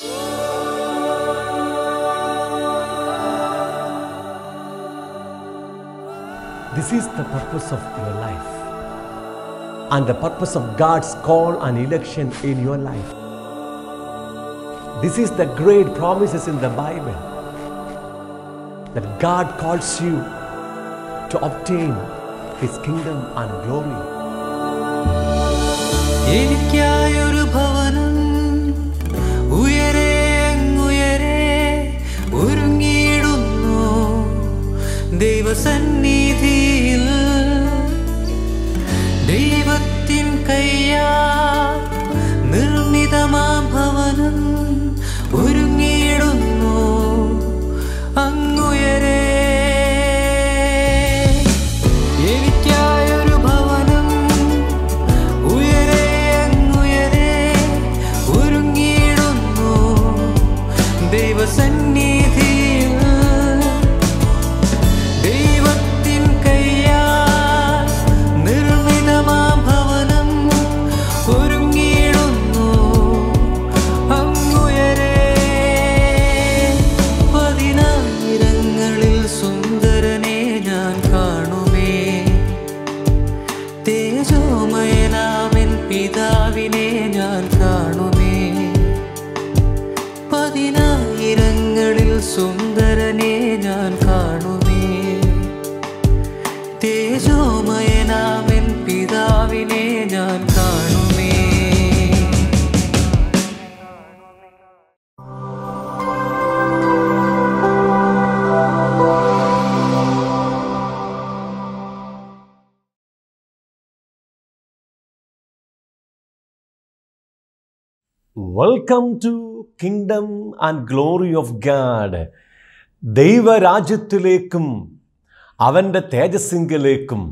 This is the purpose of your life and the purpose of God's call and election in your life. This is the great promises in the Bible that God calls you to obtain His kingdom and glory. സന്നിധി welcome to kingdom and glory of God ദൈവരാജ്യത്തിലേക്കും അവൻ്റെ തേജസ്സിങ്കിലേക്കും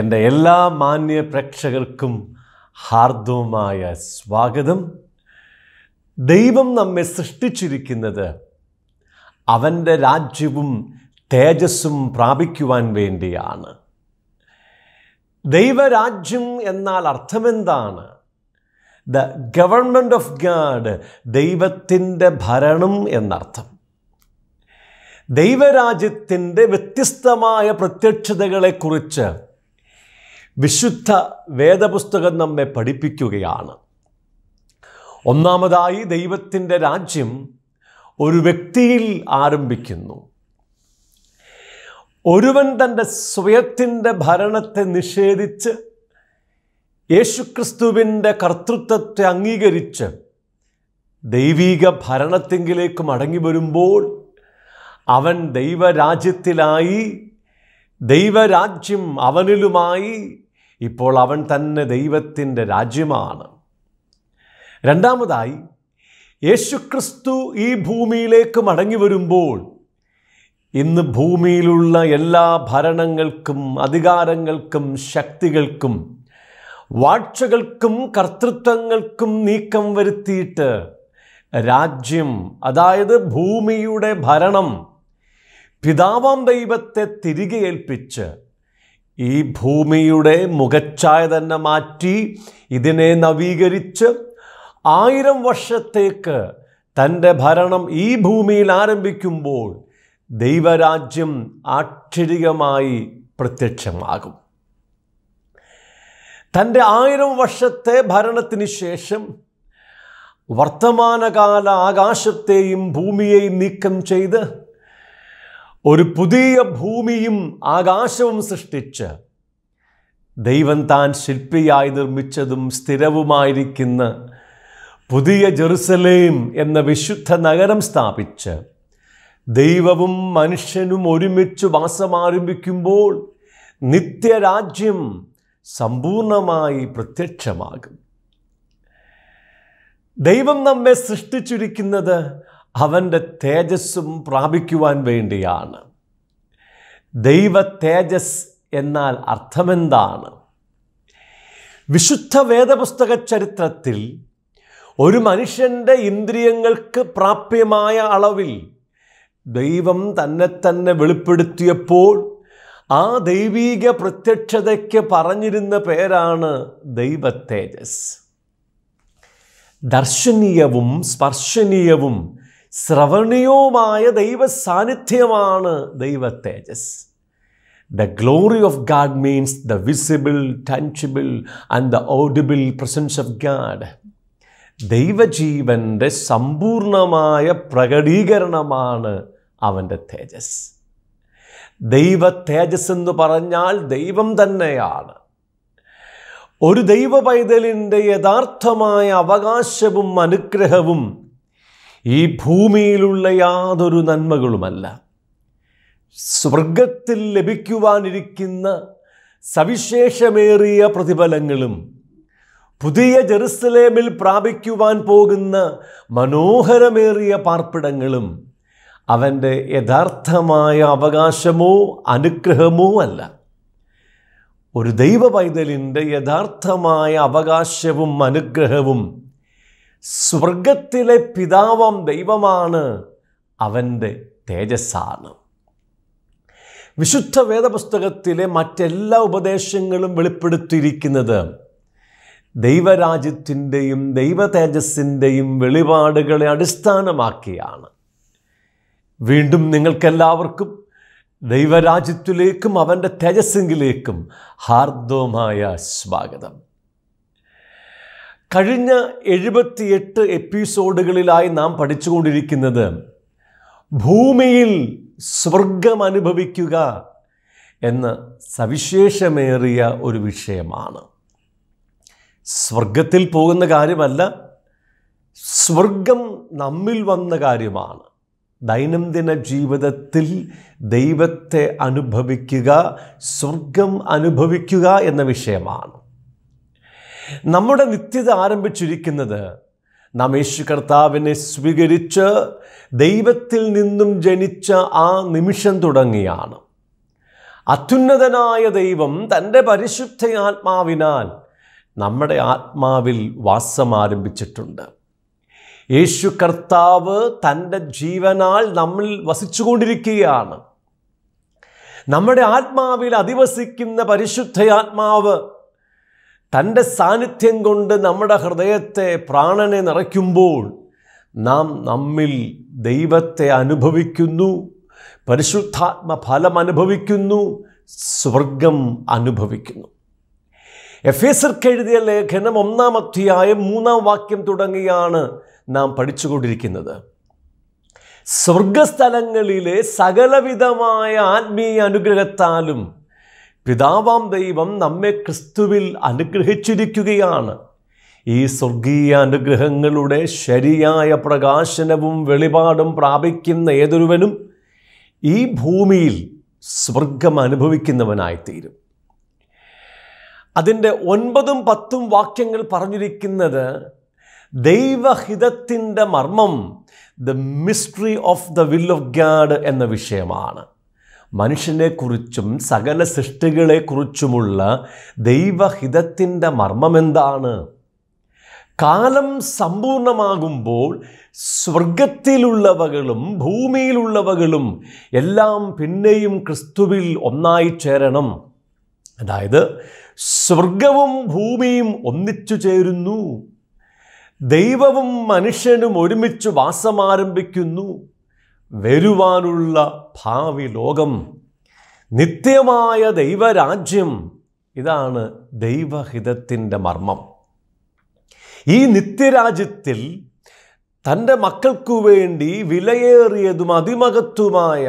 എൻ്റെ എല്ലാ മാന്യ പ്രേക്ഷകർക്കും ഹാർദവുമായ സ്വാഗതം ദൈവം നമ്മെ സൃഷ്ടിച്ചിരിക്കുന്നത് അവൻ്റെ രാജ്യവും തേജസ്സും പ്രാപിക്കുവാൻ വേണ്ടിയാണ് ദൈവരാജ്യം എന്നാൽ അർത്ഥമെന്താണ് ദ ഗവൺമെൻറ് ഓഫ് ഗാഡ് ദൈവത്തിൻ്റെ ഭരണം എന്നർത്ഥം ദൈവരാജ്യത്തിൻ്റെ വ്യത്യസ്തമായ പ്രത്യക്ഷതകളെക്കുറിച്ച് വിശുദ്ധ വേദപുസ്തകം നമ്മെ പഠിപ്പിക്കുകയാണ് ഒന്നാമതായി ദൈവത്തിൻ്റെ രാജ്യം ഒരു വ്യക്തിയിൽ ആരംഭിക്കുന്നു ഒരുവൻ തൻ്റെ സ്വയത്തിൻ്റെ ഭരണത്തെ നിഷേധിച്ച് യേശുക്രിസ്തുവിൻ്റെ കർത്തൃത്വത്തെ അംഗീകരിച്ച് ദൈവീക ഭരണത്തെങ്കിലേക്ക് മടങ്ങി വരുമ്പോൾ അവൻ ദൈവരാജ്യത്തിലായി ദൈവരാജ്യം അവനിലുമായി ഇപ്പോൾ അവൻ തന്നെ ദൈവത്തിൻ്റെ രാജ്യമാണ് രണ്ടാമതായി യേശുക്രിസ്തു ഈ ഭൂമിയിലേക്ക് മടങ്ങി വരുമ്പോൾ ഇന്ന് ഭൂമിയിലുള്ള എല്ലാ ഭരണങ്ങൾക്കും അധികാരങ്ങൾക്കും ശക്തികൾക്കും വാഴ്ചകൾക്കും കർത്തൃത്വങ്ങൾക്കും നീക്കം വരുത്തിയിട്ട് രാജ്യം അതായത് ഭൂമിയുടെ ഭരണം പിതാവാം ദൈവത്തെ തിരികെ ഏൽപ്പിച്ച് ഈ ഭൂമിയുടെ മുഖച്ഛായ തന്നെ മാറ്റി ഇതിനെ നവീകരിച്ച് ആയിരം വർഷത്തേക്ക് തൻ്റെ ഭരണം ഈ ഭൂമിയിൽ ആരംഭിക്കുമ്പോൾ ദൈവരാജ്യം ആക്ഷരികമായി പ്രത്യക്ഷമാകും തൻ്റെ ആയിരം വർഷത്തെ ഭരണത്തിന് ശേഷം വർത്തമാനകാല ആകാശത്തെയും ഭൂമിയെയും നീക്കം ചെയ്ത് ഒരു പുതിയ ഭൂമിയും ആകാശവും സൃഷ്ടിച്ച് ദൈവം താൻ ശില്പിയായി നിർമ്മിച്ചതും സ്ഥിരവുമായിരിക്കുന്ന പുതിയ ജെറുസലേം എന്ന വിശുദ്ധ നഗരം സ്ഥാപിച്ച് ദൈവവും മനുഷ്യനും ഒരുമിച്ച് വാസമാരംഭിക്കുമ്പോൾ നിത്യരാജ്യം സമ്പൂർണമായി പ്രത്യക്ഷമാകും ദൈവം നമ്മെ സൃഷ്ടിച്ചിരിക്കുന്നത് അവൻ്റെ തേജസ്സും പ്രാപിക്കുവാൻ വേണ്ടിയാണ് ദൈവ തേജസ് എന്നാൽ അർത്ഥമെന്താണ് വിശുദ്ധ വേദപുസ്തക ചരിത്രത്തിൽ ഒരു മനുഷ്യൻ്റെ ഇന്ദ്രിയങ്ങൾക്ക് പ്രാപ്യമായ അളവിൽ ദൈവം തന്നെ തന്നെ വെളിപ്പെടുത്തിയപ്പോൾ ആ ദൈവീക പ്രത്യക്ഷതയ്ക്ക് പറഞ്ഞിരുന്ന പേരാണ് ദൈവ തേജസ് ദർശനീയവും സ്പർശനീയവും ശ്രവണീയവുമായ ദൈവ സാന്നിധ്യമാണ് ദൈവ തേജസ് the glory of God means the visible tangible and the audible presence of God ദൈവജീവൻ്റെ സമ്പൂർണമായ പ്രകടീകരണമാണ് അവൻ്റെ തേജസ് ദൈവ തേജസ് എന്ന് പറഞ്ഞാൽ ദൈവം തന്നെയാണ് ഒരു ദൈവ പൈതലിൻ്റെ യഥാർത്ഥമായ അവകാശവും അനുഗ്രഹവും ഈ ഭൂമിയിലുള്ള യാതൊരു നന്മകളുമല്ല സ്വർഗത്തിൽ ലഭിക്കുവാനിരിക്കുന്ന സവിശേഷമേറിയ പ്രതിഫലങ്ങളും പുതിയ ജെറുസലേമിൽ പ്രാപിക്കുവാൻ പോകുന്ന മനോഹരമേറിയ പാർപ്പിടങ്ങളും അവൻ്റെ യഥാർത്ഥമായ അവകാശമോ അനുഗ്രഹമോ അല്ല ഒരു ദൈവ പൈതലിൻ്റെ യഥാർത്ഥമായ അവകാശവും അനുഗ്രഹവും സ്വർഗത്തിലെ പിതാവം ദൈവമാണ് അവൻ്റെ തേജസ്സാണ് വിശുദ്ധ വേദപുസ്തകത്തിലെ മറ്റെല്ലാ ഉപദേശങ്ങളും വെളിപ്പെടുത്തിയിരിക്കുന്നത് ദൈവരാജ്യത്തിൻ്റെയും ദൈവ തേജസ്സിൻ്റെയും വെളിപാടുകളെ അടിസ്ഥാനമാക്കിയാണ് വീണ്ടും നിങ്ങൾക്കെല്ലാവർക്കും ദൈവരാജ്യത്തിലേക്കും അവൻ്റെ തേജസ്സിങ്കിലേക്കും ഹാർദവുമായ സ്വാഗതം കഴിഞ്ഞ എഴുപത്തിയെട്ട് എപ്പിസോഡുകളിലായി നാം പഠിച്ചുകൊണ്ടിരിക്കുന്നത് ഭൂമിയിൽ സ്വർഗം അനുഭവിക്കുക എന്ന സവിശേഷമേറിയ ഒരു വിഷയമാണ് സ്വർഗത്തിൽ പോകുന്ന കാര്യമല്ല സ്വർഗം നമ്മിൽ വന്ന കാര്യമാണ് ദൈനംദിന ജീവിതത്തിൽ ദൈവത്തെ അനുഭവിക്കുക സ്വർഗം അനുഭവിക്കുക എന്ന വിഷയമാണ് നമ്മുടെ നിത്യത ആരംഭിച്ചിരിക്കുന്നത് നാം യേശു കർത്താവിനെ സ്വീകരിച്ച് ദൈവത്തിൽ നിന്നും ജനിച്ച ആ നിമിഷം തുടങ്ങിയാണ് അത്യുന്നതനായ ദൈവം തൻ്റെ പരിശുദ്ധ ആത്മാവിനാൽ നമ്മുടെ ആത്മാവിൽ വാസം ആരംഭിച്ചിട്ടുണ്ട് യേശു കർത്താവ് തൻ്റെ ജീവനാൽ നമ്മൾ വസിച്ചുകൊണ്ടിരിക്കുകയാണ് നമ്മുടെ ആത്മാവിൽ അധിവസിക്കുന്ന പരിശുദ്ധ ആത്മാവ് തൻ്റെ സാന്നിധ്യം കൊണ്ട് നമ്മുടെ ഹൃദയത്തെ പ്രാണനെ നിറയ്ക്കുമ്പോൾ നാം നമ്മിൽ ദൈവത്തെ അനുഭവിക്കുന്നു പരിശുദ്ധാത്മ ഫലം അനുഭവിക്കുന്നു സ്വർഗം അനുഭവിക്കുന്നു എഫ് എസർക്ക് എഴുതിയ ലേഖനം ഒന്നാം അധ്യായം മൂന്നാം വാക്യം തുടങ്ങിയാണ് നാം പഠിച്ചുകൊണ്ടിരിക്കുന്നത് സ്വർഗസ്ഥലങ്ങളിലെ സകലവിധമായ ആത്മീയ അനുഗ്രഹത്താലും പിതാവാം ദൈവം നമ്മെ ക്രിസ്തുവിൽ അനുഗ്രഹിച്ചിരിക്കുകയാണ് ഈ സ്വർഗീയ അനുഗ്രഹങ്ങളുടെ ശരിയായ പ്രകാശനവും വെളിപാടും പ്രാപിക്കുന്ന ഏതൊരുവനും ഈ ഭൂമിയിൽ സ്വർഗം അനുഭവിക്കുന്നവനായിത്തീരും അതിൻ്റെ ഒൻപതും പത്തും വാക്യങ്ങൾ പറഞ്ഞിരിക്കുന്നത് ദൈവഹിതത്തിൻ്റെ മർമ്മം the mystery of the will of God എന്ന വിഷയമാണ് മനുഷ്യനെക്കുറിച്ചും സകല സൃഷ്ടികളെക്കുറിച്ചുമുള്ള ദൈവഹിതത്തിൻ്റെ മർമ്മമെന്താണ് കാലം സമ്പൂർണമാകുമ്പോൾ സ്വർഗത്തിലുള്ളവകളും ഭൂമിയിലുള്ളവകളും എല്ലാം പിന്നെയും ക്രിസ്തുവിൽ ഒന്നായി ചേരണം അതായത് സ്വർഗവും ഭൂമിയും ഒന്നിച്ചു ചേരുന്നു ദൈവവും മനുഷ്യനും ഒരുമിച്ച് വാസമാരംഭിക്കുന്നു വരുവാനുള്ള ഭാവി ലോകം നിത്യമായ ദൈവരാജ്യം ഇതാണ് ദൈവഹിതത്തിൻ്റെ മർമ്മം ഈ നിത്യരാജ്യത്തിൽ തൻ്റെ മക്കൾക്കു വേണ്ടി വിലയേറിയതും അതിമകത്തുമായ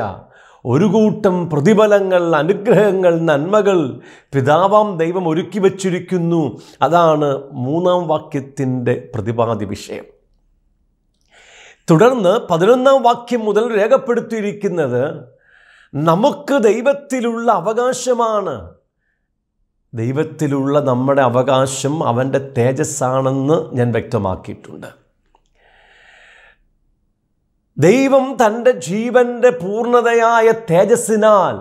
ഒരു കൂട്ടം പ്രതിഫലങ്ങൾ അനുഗ്രഹങ്ങൾ നന്മകൾ പിതാവാം ദൈവം ഒരുക്കി വച്ചിരിക്കുന്നു അതാണ് മൂന്നാം വാക്യത്തിൻ്റെ പ്രതിപാദി വിഷയം തുടർന്ന് പതിനൊന്നാം വാക്യം മുതൽ രേഖപ്പെടുത്തിയിരിക്കുന്നത് നമുക്ക് ദൈവത്തിലുള്ള അവകാശമാണ് ദൈവത്തിലുള്ള നമ്മുടെ അവകാശം അവൻ്റെ തേജസ്സാണെന്ന് ഞാൻ വ്യക്തമാക്കിയിട്ടുണ്ട് ദൈവം തൻ്റെ ജീവൻ്റെ പൂർണ്ണതയായ തേജസ്സിനാൽ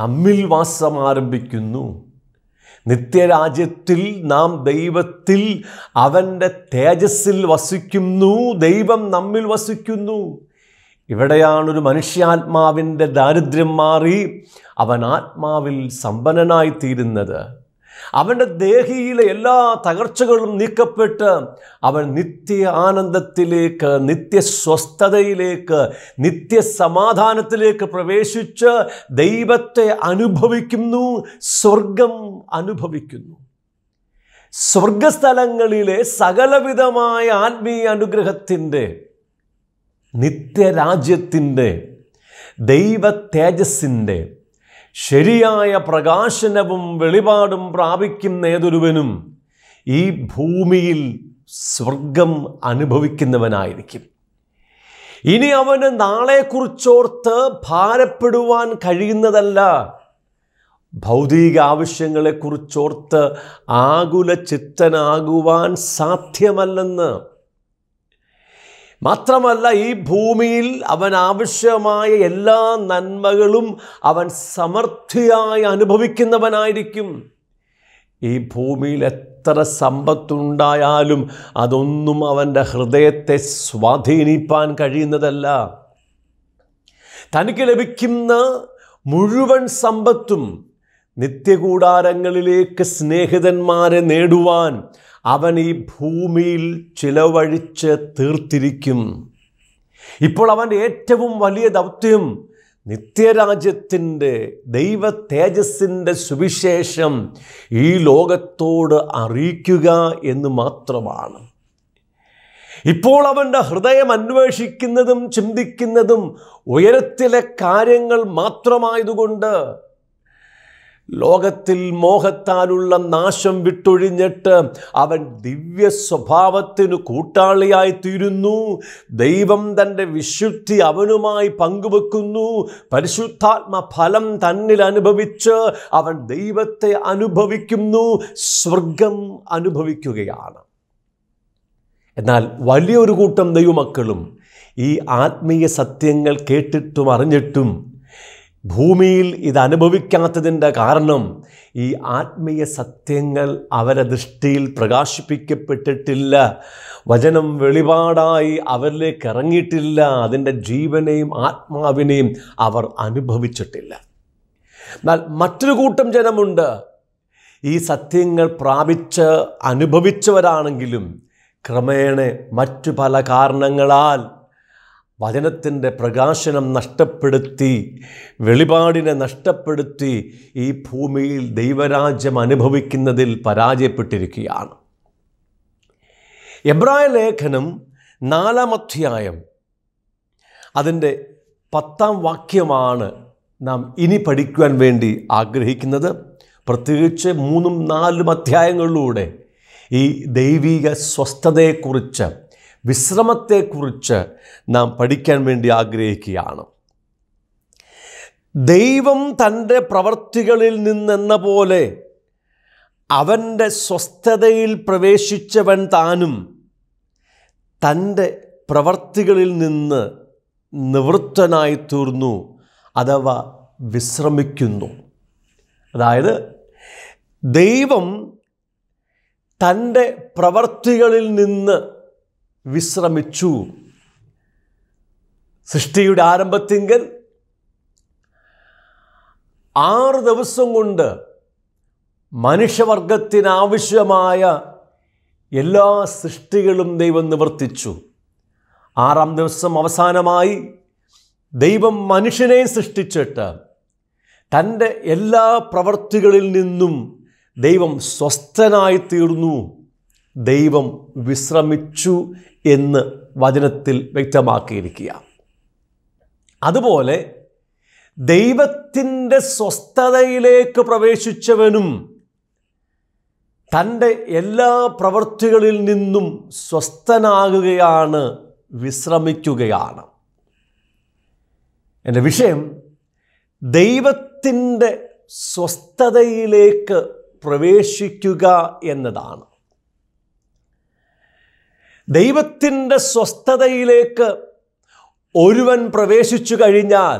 നമ്മിൽ വാസം ആരംഭിക്കുന്നു നിത്യരാജ്യത്തിൽ നാം ദൈവത്തിൽ അവൻ്റെ തേജസ്സിൽ വസിക്കുന്നു ദൈവം നമ്മിൽ വസിക്കുന്നു ഇവിടെയാണ് ഒരു മനുഷ്യാത്മാവിൻ്റെ ദാരിദ്ര്യം മാറി അവൻ ആത്മാവിൽ സമ്പന്നനായിത്തീരുന്നത് അവൻ്റെ ദേഹിയിലെ എല്ലാ തകർച്ചകളും നീക്കപ്പെട്ട് അവൻ നിത്യ ആനന്ദത്തിലേക്ക് നിത്യസ്വസ്ഥതയിലേക്ക് നിത്യസമാധാനത്തിലേക്ക് പ്രവേശിച്ച് ദൈവത്തെ അനുഭവിക്കുന്നു സ്വർഗം അനുഭവിക്കുന്നു സ്വർഗസ്ഥലങ്ങളിലെ സകലവിധമായ ആത്മീയ അനുഗ്രഹത്തിൻ്റെ നിത്യരാജ്യത്തിൻ്റെ ദൈവ തേജസ്സിൻ്റെ ശരിയായ പ്രകാശനവും വെളിപാടും പ്രാപിക്കുന്ന ഏതൊരുവനും ഈ ഭൂമിയിൽ സ്വർഗം അനുഭവിക്കുന്നവനായിരിക്കും ഇനി അവന് നാളെക്കുറിച്ചോർത്ത് ഭാരപ്പെടുവാൻ കഴിയുന്നതല്ല ഭൗതിക ആവശ്യങ്ങളെക്കുറിച്ചോർത്ത് ആകുല ചിത്തനാകുവാൻ സാധ്യമല്ലെന്ന് മാത്രമല്ല ഈ ഭൂമിയിൽ അവൻ ആവശ്യമായ എല്ലാ നന്മകളും അവൻ സമൃദ്ധിയായി അനുഭവിക്കുന്നവനായിരിക്കും ഈ ഭൂമിയിൽ എത്ര സമ്പത്തുണ്ടായാലും അതൊന്നും അവൻ്റെ ഹൃദയത്തെ സ്വാധീനിപ്പാൻ കഴിയുന്നതല്ല തനിക്ക് ലഭിക്കുന്ന മുഴുവൻ സമ്പത്തും നിത്യകൂടാരങ്ങളിലേക്ക് സ്നേഹിതന്മാരെ നേടുവാൻ അവൻ ഈ ഭൂമിയിൽ ചിലവഴിച്ച് തീർത്തിരിക്കും ഇപ്പോൾ അവൻ്റെ ഏറ്റവും വലിയ ദൗത്യം നിത്യരാജ്യത്തിൻ്റെ ദൈവ തേജസ്സിൻ്റെ സുവിശേഷം ഈ ലോകത്തോട് അറിയിക്കുക എന്ന് മാത്രമാണ് ഇപ്പോൾ അവൻ്റെ ഹൃദയം അന്വേഷിക്കുന്നതും ചിന്തിക്കുന്നതും ഉയരത്തിലെ കാര്യങ്ങൾ മാത്രമായതുകൊണ്ട് ലോകത്തിൽ മോഹത്താലുള്ള നാശം വിട്ടൊഴിഞ്ഞിട്ട് അവൻ ദിവ്യ സ്വഭാവത്തിന് കൂട്ടാളിയായി തീരുന്നു ദൈവം തൻ്റെ വിശുദ്ധി അവനുമായി പങ്കുവെക്കുന്നു പരിശുദ്ധാത്മ ഫലം തന്നിൽ അനുഭവിച്ച് അവൻ ദൈവത്തെ അനുഭവിക്കുന്നു സ്വർഗം അനുഭവിക്കുകയാണ് എന്നാൽ വലിയൊരു കൂട്ടം ദൈവമക്കളും ഈ ആത്മീയ സത്യങ്ങൾ കേട്ടിട്ടും അറിഞ്ഞിട്ടും ഭൂമിയിൽ ഇത് അനുഭവിക്കാത്തതിൻ്റെ കാരണം ഈ ആത്മീയ സത്യങ്ങൾ അവരെ ദൃഷ്ടിയിൽ പ്രകാശിപ്പിക്കപ്പെട്ടിട്ടില്ല വചനം വെളിപാടായി അവരിലേക്ക് ഇറങ്ങിയിട്ടില്ല അതിൻ്റെ ജീവനെയും ആത്മാവിനെയും അവർ അനുഭവിച്ചിട്ടില്ല എന്നാൽ മറ്റൊരു കൂട്ടം ജനമുണ്ട് ഈ സത്യങ്ങൾ പ്രാപിച്ച് അനുഭവിച്ചവരാണെങ്കിലും ക്രമേണ മറ്റു പല കാരണങ്ങളാൽ വചനത്തിൻ്റെ പ്രകാശനം നഷ്ടപ്പെടുത്തി വെളിപാടിനെ നഷ്ടപ്പെടുത്തി ഈ ഭൂമിയിൽ ദൈവരാജ്യം അനുഭവിക്കുന്നതിൽ പരാജയപ്പെട്ടിരിക്കുകയാണ് എബ്രായ ലേഖനം നാലാം അധ്യായം അതിൻ്റെ പത്താം വാക്യമാണ് നാം ഇനി പഠിക്കുവാൻ വേണ്ടി ആഗ്രഹിക്കുന്നത് പ്രത്യേകിച്ച് മൂന്നും നാലും അധ്യായങ്ങളിലൂടെ ഈ ദൈവിക സ്വസ്ഥതയെക്കുറിച്ച് വിശ്രമത്തെക്കുറിച്ച് നാം പഠിക്കാൻ വേണ്ടി ആഗ്രഹിക്കുകയാണ് ദൈവം തൻ്റെ പ്രവർത്തികളിൽ നിന്നെന്ന പോലെ അവൻ്റെ സ്വസ്ഥതയിൽ പ്രവേശിച്ചവൻ താനും തൻ്റെ പ്രവർത്തികളിൽ നിന്ന് നിവൃത്തനായി തീർന്നു അഥവാ വിശ്രമിക്കുന്നു അതായത് ദൈവം തൻ്റെ പ്രവർത്തികളിൽ നിന്ന് വിശ്രമിച്ചു സൃഷ്ടിയുടെ ആരംഭത്തിങ്കൽ ആറ് ദിവസം കൊണ്ട് മനുഷ്യവർഗത്തിനാവശ്യമായ എല്ലാ സൃഷ്ടികളും ദൈവം നിവർത്തിച്ചു ആറാം ദിവസം അവസാനമായി ദൈവം മനുഷ്യനെ സൃഷ്ടിച്ചിട്ട് തൻ്റെ എല്ലാ പ്രവൃത്തികളിൽ നിന്നും ദൈവം സ്വസ്ഥനായി തീർന്നു ദൈവം വിശ്രമിച്ചു എന്ന് വചനത്തിൽ വ്യക്തമാക്കിയിരിക്കുക അതുപോലെ ദൈവത്തിൻ്റെ സ്വസ്ഥതയിലേക്ക് പ്രവേശിച്ചവനും തൻ്റെ എല്ലാ പ്രവൃത്തികളിൽ നിന്നും സ്വസ്ഥനാകുകയാണ് വിശ്രമിക്കുകയാണ് എൻ്റെ വിഷയം ദൈവത്തിൻ്റെ സ്വസ്ഥതയിലേക്ക് പ്രവേശിക്കുക എന്നതാണ് ദൈവത്തിൻ്റെ സ്വസ്ഥതയിലേക്ക് ഒരുവൻ പ്രവേശിച്ചു കഴിഞ്ഞാൽ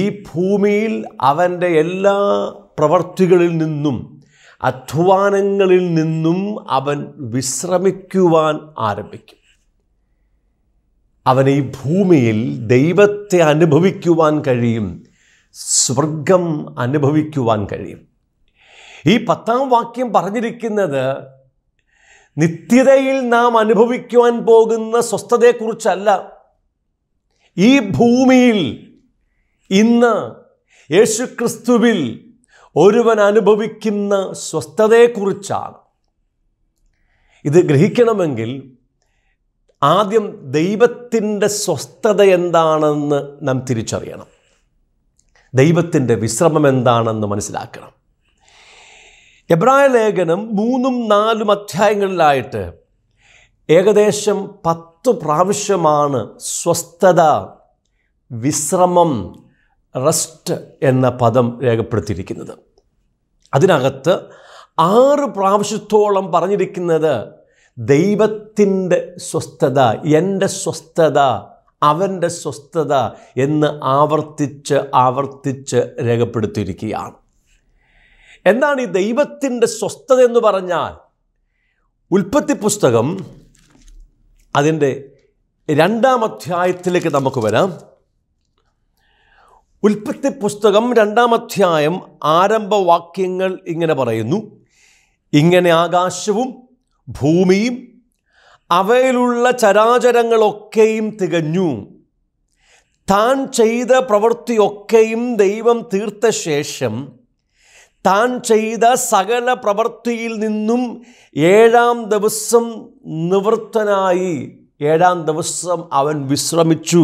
ഈ ഭൂമിയിൽ അവൻ്റെ എല്ലാ പ്രവർത്തികളിൽ നിന്നും അധ്വാനങ്ങളിൽ നിന്നും അവൻ വിശ്രമിക്കുവാൻ ആരംഭിക്കും അവൻ ഈ ഭൂമിയിൽ ദൈവത്തെ അനുഭവിക്കുവാൻ കഴിയും സ്വർഗം അനുഭവിക്കുവാൻ കഴിയും ഈ പത്താം വാക്യം പറഞ്ഞിരിക്കുന്നത് നിത്യതയിൽ നാം അനുഭവിക്കുവാൻ പോകുന്ന സ്വസ്ഥതയെക്കുറിച്ചല്ല ഈ ഭൂമിയിൽ ഇന്ന് യേശുക്രിസ്തുവിൽ ഒരുവൻ അനുഭവിക്കുന്ന സ്വസ്ഥതയെക്കുറിച്ചാണ് ഇത് ഗ്രഹിക്കണമെങ്കിൽ ആദ്യം ദൈവത്തിൻ്റെ സ്വസ്ഥത എന്താണെന്ന് നാം തിരിച്ചറിയണം ദൈവത്തിൻ്റെ വിശ്രമം എന്താണെന്ന് മനസ്സിലാക്കണം എബ്രായ ലേഖനം മൂന്നും നാലും അധ്യായങ്ങളിലായിട്ട് ഏകദേശം പത്ത് പ്രാവശ്യമാണ് സ്വസ്ഥത വിശ്രമം റെസ്റ്റ് എന്ന പദം രേഖപ്പെടുത്തിയിരിക്കുന്നത് അതിനകത്ത് ആറ് പ്രാവശ്യത്തോളം പറഞ്ഞിരിക്കുന്നത് ദൈവത്തിൻ്റെ സ്വസ്ഥത എൻ്റെ സ്വസ്ഥത അവൻ്റെ സ്വസ്ഥത എന്ന് ആവർത്തിച്ച് ആവർത്തിച്ച് രേഖപ്പെടുത്തിയിരിക്കുകയാണ് എന്താണ് ഈ ദൈവത്തിൻ്റെ സ്വസ്ഥത എന്ന് പറഞ്ഞാൽ ഉൽപ്പത്തി പുസ്തകം അതിൻ്റെ രണ്ടാം അധ്യായത്തിലേക്ക് നമുക്ക് വരാം ഉൽപ്പത്തി പുസ്തകം രണ്ടാം അധ്യായം ആരംഭവാക്യങ്ങൾ ഇങ്ങനെ പറയുന്നു ഇങ്ങനെ ആകാശവും ഭൂമിയും അവയിലുള്ള ചരാചരങ്ങളൊക്കെയും തികഞ്ഞു താൻ ചെയ്ത പ്രവൃത്തിയൊക്കെയും ദൈവം തീർത്ത ശേഷം താൻ ചെയ്ത സകല പ്രവൃത്തിയിൽ നിന്നും ഏഴാം ദിവസം നിവൃത്തനായി ഏഴാം ദിവസം അവൻ വിശ്രമിച്ചു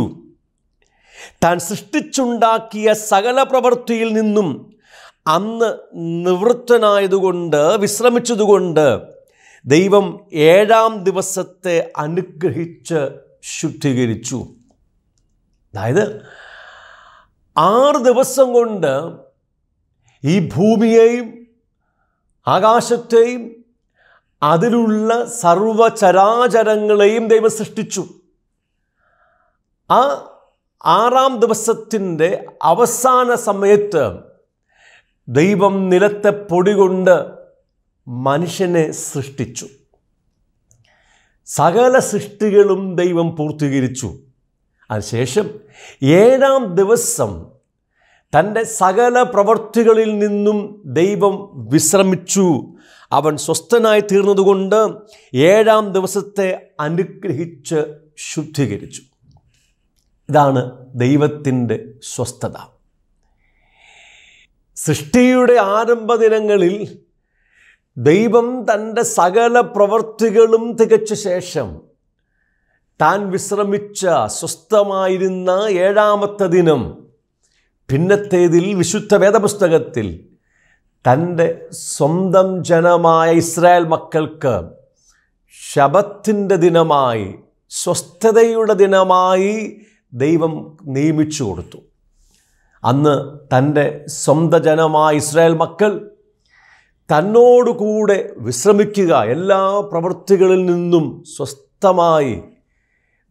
താൻ സൃഷ്ടിച്ചുണ്ടാക്കിയ സകല പ്രവൃത്തിയിൽ നിന്നും അന്ന് നിവൃത്തനായതുകൊണ്ട് വിശ്രമിച്ചതുകൊണ്ട് ദൈവം ഏഴാം ദിവസത്തെ അനുഗ്രഹിച്ച് ശുദ്ധീകരിച്ചു അതായത് ആറ് ദിവസം കൊണ്ട് ഈ ഭൂമിയെയും ആകാശത്തെയും അതിലുള്ള സർവചരാചരങ്ങളെയും ദൈവം സൃഷ്ടിച്ചു ആ ആറാം ദിവസത്തിൻ്റെ അവസാന സമയത്ത് ദൈവം നിലത്തെ പൊടി കൊണ്ട് മനുഷ്യനെ സൃഷ്ടിച്ചു സകല സൃഷ്ടികളും ദൈവം പൂർത്തീകരിച്ചു അതിനുശേഷം ഏഴാം ദിവസം തൻ്റെ സകല പ്രവൃത്തികളിൽ നിന്നും ദൈവം വിശ്രമിച്ചു അവൻ സ്വസ്ഥനായി തീർന്നതുകൊണ്ട് ഏഴാം ദിവസത്തെ അനുഗ്രഹിച്ച് ശുദ്ധീകരിച്ചു ഇതാണ് ദൈവത്തിൻ്റെ സ്വസ്ഥത സൃഷ്ടിയുടെ ആരംഭ ദിനങ്ങളിൽ ദൈവം തൻ്റെ സകല പ്രവൃത്തികളും തികച്ച ശേഷം താൻ വിശ്രമിച്ച സ്വസ്ഥമായിരുന്ന ഏഴാമത്തെ ദിനം പിന്നത്തേതിൽ വിശുദ്ധ വേദപുസ്തകത്തിൽ തൻ്റെ സ്വന്തം ജനമായ ഇസ്രായേൽ മക്കൾക്ക് ശബത്തിൻ്റെ ദിനമായി സ്വസ്ഥതയുടെ ദിനമായി ദൈവം നിയമിച്ചു കൊടുത്തു അന്ന് തൻ്റെ സ്വന്തം ജനമായ ഇസ്രായേൽ മക്കൾ തന്നോടുകൂടെ വിശ്രമിക്കുക എല്ലാ പ്രവൃത്തികളിൽ നിന്നും സ്വസ്ഥമായി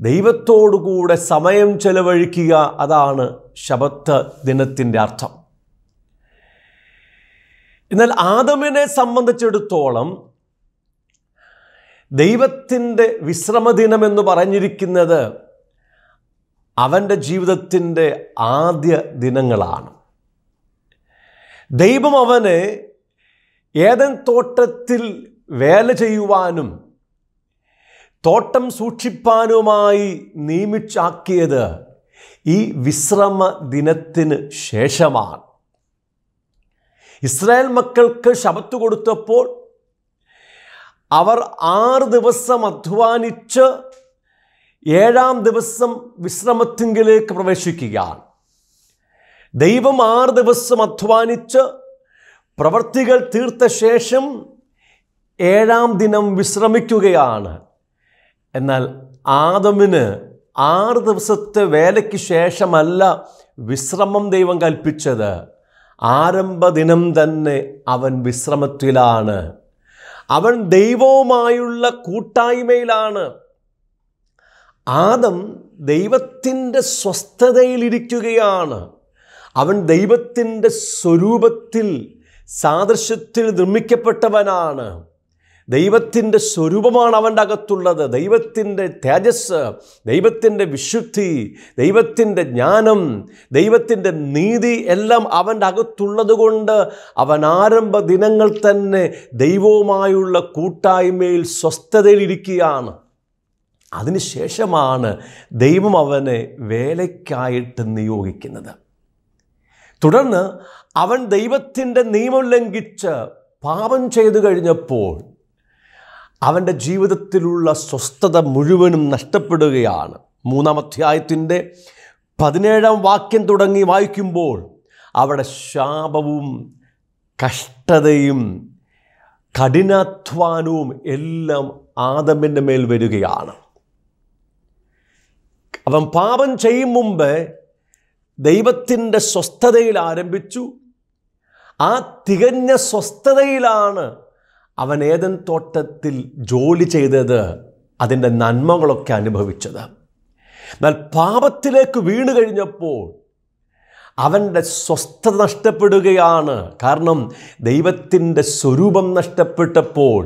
ദൈവത്തോടുകൂടെ സമയം ചെലവഴിക്കുക അതാണ് ശബത്ത് ദിനത്തിൻ്റെ അർത്ഥം എന്നാൽ ആദമിനെ സംബന്ധിച്ചിടത്തോളം ദൈവത്തിൻ്റെ വിശ്രമദിനം എന്ന് പറഞ്ഞിരിക്കുന്നത് അവൻ്റെ ജീവിതത്തിൻ്റെ ആദ്യ ദിനങ്ങളാണ് ദൈവം അവനെ ഏതൻ തോട്ടത്തിൽ വേല ചെയ്യുവാനും തോട്ടം സൂക്ഷിപ്പാനുമായി നിയമിച്ചാക്കിയത് ഈ വിശ്രമ ദിനത്തിന് ശേഷമാണ് ഇസ്രായേൽ മക്കൾക്ക് ശബത്ത് കൊടുത്തപ്പോൾ അവർ ആറ് ദിവസം അധ്വാനിച്ച് ഏഴാം ദിവസം വിശ്രമത്തിങ്കിലേക്ക് പ്രവേശിക്കുകയാണ് ദൈവം ആറ് ദിവസം അധ്വാനിച്ച് പ്രവർത്തികൾ തീർത്ത ശേഷം ഏഴാം ദിനം വിശ്രമിക്കുകയാണ് എന്നാൽ ആദമിന് ആറ് ദിവസത്തെ വേലയ്ക്ക് ശേഷമല്ല വിശ്രമം ദൈവം കൽപ്പിച്ചത് ആരംഭ ദിനം തന്നെ അവൻ വിശ്രമത്തിലാണ് അവൻ ദൈവവുമായുള്ള കൂട്ടായ്മയിലാണ് ആദം ദൈവത്തിൻ്റെ സ്വസ്ഥതയിലിരിക്കുകയാണ് അവൻ ദൈവത്തിൻ്റെ സ്വരൂപത്തിൽ സാദൃശ്യത്തിൽ നിർമ്മിക്കപ്പെട്ടവനാണ് ദൈവത്തിൻ്റെ സ്വരൂപമാണ് അവൻ്റെ അകത്തുള്ളത് ദൈവത്തിൻ്റെ തേജസ് ദൈവത്തിൻ്റെ വിശുദ്ധി ദൈവത്തിൻ്റെ ജ്ഞാനം ദൈവത്തിൻ്റെ നീതി എല്ലാം അവൻ്റെ അകത്തുള്ളത് കൊണ്ട് അവൻ ആരംഭ ദിനങ്ങൾ തന്നെ ദൈവവുമായുള്ള കൂട്ടായ്മയിൽ സ്വസ്ഥതയിലിരിക്കുകയാണ് അതിനുശേഷമാണ് ദൈവം അവനെ വേലയ്ക്കായിട്ട് നിയോഗിക്കുന്നത് തുടർന്ന് അവൻ ദൈവത്തിൻ്റെ നിയമം ലംഘിച്ച് പാപം ചെയ്തു കഴിഞ്ഞപ്പോൾ അവൻ്റെ ജീവിതത്തിലുള്ള സ്വസ്ഥത മുഴുവനും നഷ്ടപ്പെടുകയാണ് മൂന്നാം അധ്യായത്തിൻ്റെ പതിനേഴാം വാക്യം തുടങ്ങി വായിക്കുമ്പോൾ അവിടെ ശാപവും കഷ്ടതയും കഠിനാധ്വാനവും എല്ലാം ആദമിൻ്റെ മേൽ വരികയാണ് അവൻ പാപം ചെയ്യും മുമ്പ് ദൈവത്തിൻ്റെ സ്വസ്ഥതയിൽ ആരംഭിച്ചു ആ തികഞ്ഞ സ്വസ്ഥതയിലാണ് അവൻ ഏതൻ തോട്ടത്തിൽ ജോലി ചെയ്തത് അതിൻ്റെ നന്മകളൊക്കെ അനുഭവിച്ചത് എന്നാൽ പാപത്തിലേക്ക് വീണ് കഴിഞ്ഞപ്പോൾ അവൻ്റെ സ്വസ്ഥത നഷ്ടപ്പെടുകയാണ് കാരണം ദൈവത്തിൻ്റെ സ്വരൂപം നഷ്ടപ്പെട്ടപ്പോൾ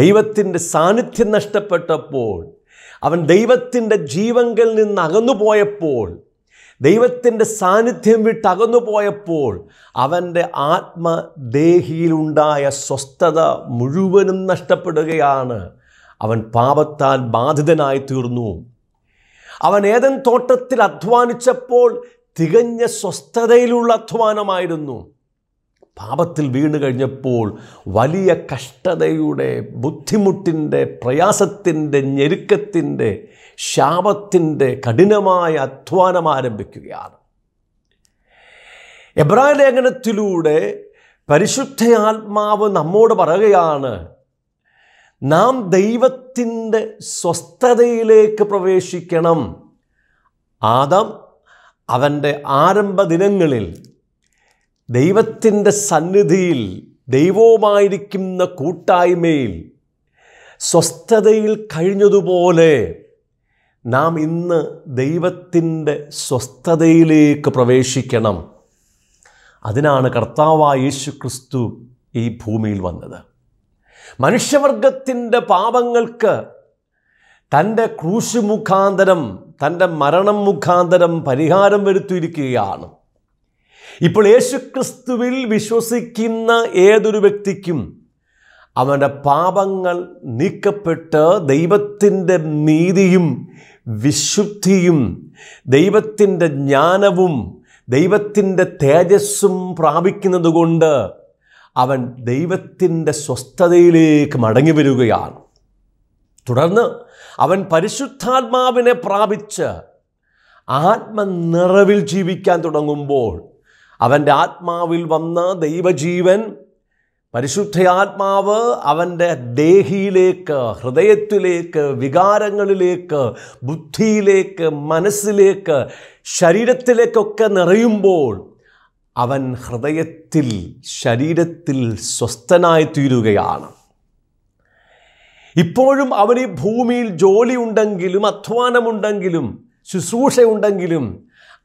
ദൈവത്തിൻ്റെ സാന്നിധ്യം നഷ്ടപ്പെട്ടപ്പോൾ അവൻ ദൈവത്തിൻ്റെ ജീവങ്കിൽ നിന്ന് അകന്നുപോയപ്പോൾ ദൈവത്തിൻ്റെ സാന്നിധ്യം വിട്ടകന്നു പോയപ്പോൾ അവൻ്റെ ആത്മദേഹിയിലുണ്ടായ സ്വസ്ഥത മുഴുവനും നഷ്ടപ്പെടുകയാണ് അവൻ പാപത്താൽ ബാധിതനായി തീർന്നു അവൻ ഏതൻ തോട്ടത്തിൽ അധ്വാനിച്ചപ്പോൾ തികഞ്ഞ സ്വസ്ഥതയിലുള്ള അധ്വാനമായിരുന്നു പാപത്തിൽ വീണ് കഴിഞ്ഞപ്പോൾ വലിയ കഷ്ടതയുടെ ബുദ്ധിമുട്ടിൻ്റെ പ്രയാസത്തിൻ്റെ ഞെരുക്കത്തിൻ്റെ ശാപത്തിൻ്റെ കഠിനമായ അധ്വാനം ആരംഭിക്കുകയാണ് എബ്രായ ലേഖനത്തിലൂടെ ആത്മാവ് നമ്മോട് പറയുകയാണ് നാം ദൈവത്തിൻ്റെ സ്വസ്ഥതയിലേക്ക് പ്രവേശിക്കണം ആദം അവൻ്റെ ആരംഭ ദിനങ്ങളിൽ ദൈവത്തിൻ്റെ സന്നിധിയിൽ ദൈവവുമായിരിക്കുന്ന കൂട്ടായ്മയിൽ സ്വസ്ഥതയിൽ കഴിഞ്ഞതുപോലെ നാം ഇന്ന് ദൈവത്തിൻ്റെ സ്വസ്ഥതയിലേക്ക് പ്രവേശിക്കണം അതിനാണ് കർത്താവായ യേശു ക്രിസ്തു ഈ ഭൂമിയിൽ വന്നത് മനുഷ്യവർഗത്തിൻ്റെ പാപങ്ങൾക്ക് തൻ്റെ ക്രൂശ് മുഖാന്തരം തൻ്റെ മരണം മുഖാന്തരം പരിഹാരം വരുത്തിയിരിക്കുകയാണ് ഇപ്പോൾ യേശുക്രിസ്തുവിൽ വിശ്വസിക്കുന്ന ഏതൊരു വ്യക്തിക്കും അവൻ്റെ പാപങ്ങൾ നീക്കപ്പെട്ട് ദൈവത്തിൻ്റെ നീതിയും വിശുദ്ധിയും ദൈവത്തിൻ്റെ ജ്ഞാനവും ദൈവത്തിൻ്റെ തേജസ്സും പ്രാപിക്കുന്നത് കൊണ്ട് അവൻ ദൈവത്തിൻ്റെ സ്വസ്ഥതയിലേക്ക് മടങ്ങി വരികയാണ് തുടർന്ന് അവൻ പരിശുദ്ധാത്മാവിനെ പ്രാപിച്ച് ആത്മനിറവിൽ ജീവിക്കാൻ തുടങ്ങുമ്പോൾ അവൻ്റെ ആത്മാവിൽ വന്ന ദൈവജീവൻ പരിശുദ്ധയാത്മാവ് അവൻ്റെ ദേഹിയിലേക്ക് ഹൃദയത്തിലേക്ക് വികാരങ്ങളിലേക്ക് ബുദ്ധിയിലേക്ക് മനസ്സിലേക്ക് ശരീരത്തിലേക്കൊക്കെ നിറയുമ്പോൾ അവൻ ഹൃദയത്തിൽ ശരീരത്തിൽ സ്വസ്ഥനായി തീരുകയാണ് ഇപ്പോഴും അവൻ ഈ ഭൂമിയിൽ ജോലിയുണ്ടെങ്കിലും അധ്വാനമുണ്ടെങ്കിലും ശുശ്രൂഷയുണ്ടെങ്കിലും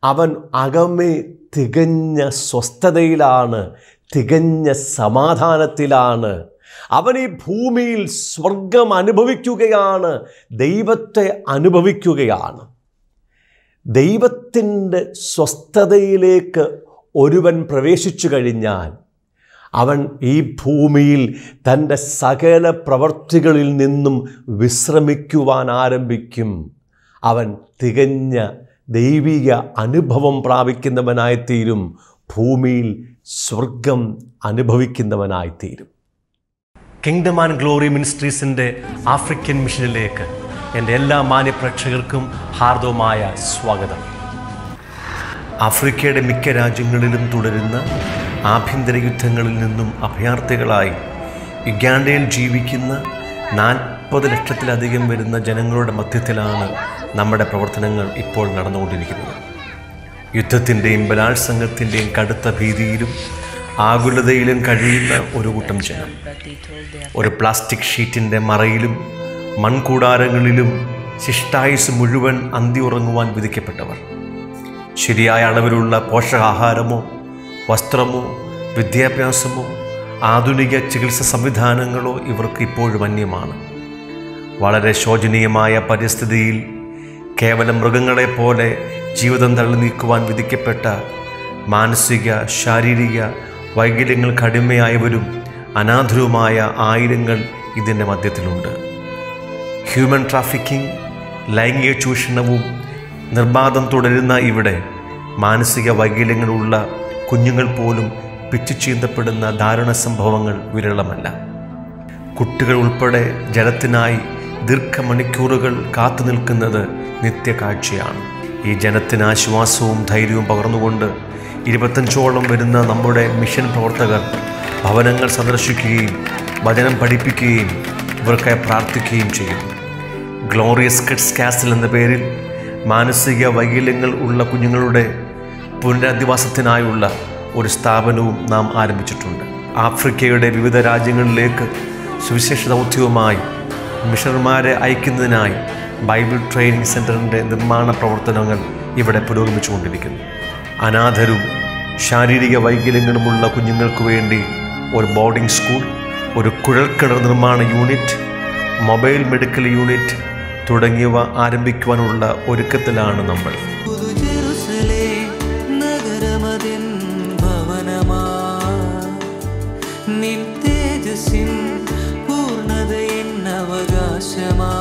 അവൻ അകമേ തികഞ്ഞ സ്വസ്ഥതയിലാണ് തികഞ്ഞ സമാധാനത്തിലാണ് അവൻ ഈ ഭൂമിയിൽ സ്വർഗം അനുഭവിക്കുകയാണ് ദൈവത്തെ അനുഭവിക്കുകയാണ് ദൈവത്തിൻ്റെ സ്വസ്ഥതയിലേക്ക് ഒരുവൻ പ്രവേശിച്ചു കഴിഞ്ഞാൽ അവൻ ഈ ഭൂമിയിൽ തൻ്റെ സകല പ്രവർത്തികളിൽ നിന്നും വിശ്രമിക്കുവാൻ ആരംഭിക്കും അവൻ തികഞ്ഞ ദൈവിക അനുഭവം പ്രാപിക്കുന്നവനായിത്തീരും ഭൂമിയിൽ സ്വർഗം അനുഭവിക്കുന്നവനായിത്തീരും കിങ്ഡം ആൻഡ് ഗ്ലോറി മിനിസ്ട്രീസിൻ്റെ ആഫ്രിക്കൻ മിഷനിലേക്ക് എൻ്റെ എല്ലാ മാന്യപ്രേക്ഷകർക്കും ഹാർദവുമായ സ്വാഗതം ആഫ്രിക്കയുടെ മിക്ക രാജ്യങ്ങളിലും തുടരുന്ന ആഭ്യന്തര യുദ്ധങ്ങളിൽ നിന്നും അഭയാർത്ഥികളായി ഇഗാണ്ടയിൽ ജീവിക്കുന്ന നാൽപ്പത് ലക്ഷത്തിലധികം വരുന്ന ജനങ്ങളുടെ മധ്യത്തിലാണ് നമ്മുടെ പ്രവർത്തനങ്ങൾ ഇപ്പോൾ നടന്നുകൊണ്ടിരിക്കുന്നത് യുദ്ധത്തിൻ്റെയും ബലാത്സംഗത്തിൻ്റെയും കടുത്ത ഭീതിയിലും ആകുലതയിലും കഴിയുന്ന ഒരു കൂട്ടം ജനം ഒരു പ്ലാസ്റ്റിക് ഷീറ്റിൻ്റെ മറയിലും മൺകൂടാരങ്ങളിലും ശിഷ്ടായുസ് മുഴുവൻ അന്തി ഉറങ്ങുവാൻ വിധിക്കപ്പെട്ടവർ ശരിയായ അളവിലുള്ള പോഷകാഹാരമോ വസ്ത്രമോ വിദ്യാഭ്യാസമോ ആധുനിക ചികിത്സ സംവിധാനങ്ങളോ ഇവർക്ക് ഇപ്പോഴും അന്യമാണ് വളരെ ശോചനീയമായ പരിസ്ഥിതിയിൽ കേവലം മൃഗങ്ങളെപ്പോലെ ജീവിതം തള്ളി നീക്കുവാൻ വിധിക്കപ്പെട്ട മാനസിക ശാരീരിക വൈകല്യങ്ങൾ കടുമയായവരും അനാഥരുമായ ആയിരങ്ങൾ ഇതിൻ്റെ മധ്യത്തിലുണ്ട് ഹ്യൂമൻ ട്രാഫിക്കിംഗ് ലൈംഗിക ചൂഷണവും നിർബാധം തുടരുന്ന ഇവിടെ മാനസിക വൈകല്യങ്ങളുള്ള കുഞ്ഞുങ്ങൾ പോലും പിച്ചു ചീന്തപ്പെടുന്ന ദാരുണ സംഭവങ്ങൾ വിരളമല്ല കുട്ടികൾ ഉൾപ്പെടെ ജലത്തിനായി ദീർഘമണിക്കൂറുകൾ കാത്തു നിൽക്കുന്നത് നിത്യകാഴ്ചയാണ് ഈ ജനത്തിന് ആശ്വാസവും ധൈര്യവും പകർന്നുകൊണ്ട് ഇരുപത്തഞ്ചോളം വരുന്ന നമ്മുടെ മിഷൻ പ്രവർത്തകർ ഭവനങ്ങൾ സന്ദർശിക്കുകയും വചനം പഠിപ്പിക്കുകയും ഇവർക്കായി പ്രാർത്ഥിക്കുകയും ചെയ്യും ഗ്ലോറിയസ് കിഡ്സ് കാസിൽ എന്ന പേരിൽ മാനസിക വൈകല്യങ്ങൾ ഉള്ള കുഞ്ഞുങ്ങളുടെ പുനരധിവാസത്തിനായുള്ള ഒരു സ്ഥാപനവും നാം ആരംഭിച്ചിട്ടുണ്ട് ആഫ്രിക്കയുടെ വിവിധ രാജ്യങ്ങളിലേക്ക് സുവിശേഷ ദൗത്യവുമായി മിഷണർമാരെ അയക്കുന്നതിനായി ബൈബിൾ ട്രെയിനിങ് സെൻറ്ററിൻ്റെ നിർമ്മാണ പ്രവർത്തനങ്ങൾ ഇവിടെ പുരോഗമിച്ചുകൊണ്ടിരിക്കുന്നു അനാഥരും ശാരീരിക വൈകല്യങ്ങളുമുള്ള കുഞ്ഞുങ്ങൾക്ക് വേണ്ടി ഒരു ബോർഡിംഗ് സ്കൂൾ ഒരു കുഴൽക്കിണർ നിർമ്മാണ യൂണിറ്റ് മൊബൈൽ മെഡിക്കൽ യൂണിറ്റ് തുടങ്ങിയവ ആരംഭിക്കുവാനുള്ള ഒരുക്കത്തിലാണ് നമ്മൾ നിൻ അവകാശമാ